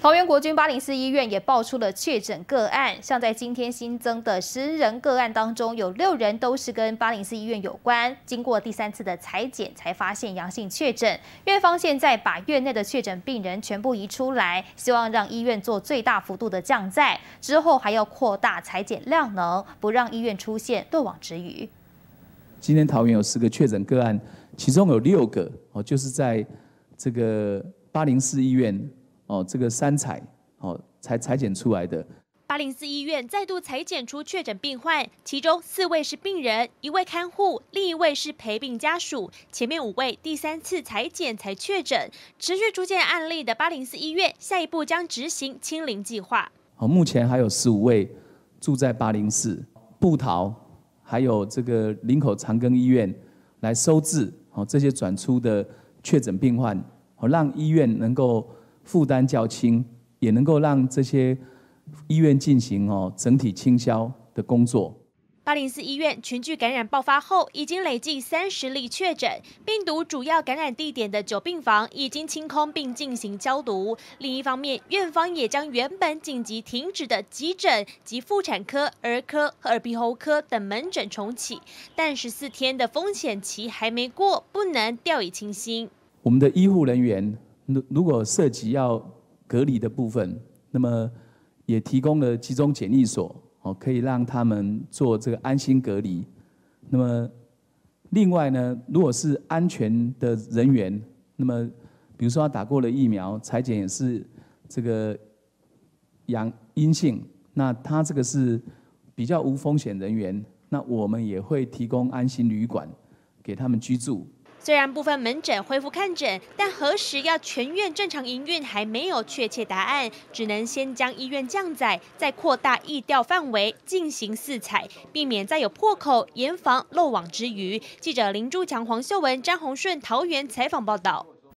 桃园国军八零四医院也爆出了确诊个案，像在今天新增的十人个案当中，有六人都是跟八零四医院有关。经过第三次的裁剪，才发现阳性确诊。院方现在把院内的确诊病人全部移出来，希望让医院做最大幅度的降载。之后还要扩大裁检量能，不让医院出现漏网之鱼。今天桃园有四个确诊个案，其中有六个哦，就是在这个八零四医院。哦，这个三采，哦，裁裁剪出来的。八零四医院再度裁剪出确诊病例，其中四位是病人，一位看护，另一位是陪病家属。前面五位第三次裁剪才确诊。持续出现案例的八零四医院，下一步将执行清零计划。哦，目前还有十五位住在八零四、布桃，还有这个林口长庚医院来收治。哦，这些转出的确诊病患，哦，让医院能够。负担较轻，也能够让这些医院进行哦整体清消的工作。八零四医院全聚感染爆发后，已经累计三十例确诊，病毒主要感染地点的九病房已经清空并进行消毒。另一方面，院方也将原本紧急停止的急诊及妇产科、儿科和耳鼻喉科等门诊重启，但十四天的风险期还没过，不能掉以轻心。我们的医护人员。如如果涉及要隔离的部分，那么也提供了集中检疫所，哦，可以让他们做这个安心隔离。那么，另外呢，如果是安全的人员，那么比如说他打过了疫苗，裁剪也是这个阳阴性，那他这个是比较无风险人员，那我们也会提供安心旅馆给他们居住。虽然部分门诊恢复看诊，但何时要全院正常营运还没有确切答案，只能先将医院降载，再扩大疫调范围进行四采，避免再有破口，严防漏网之鱼。记者林柱强、黄秀文、詹宏顺、桃园采访报道。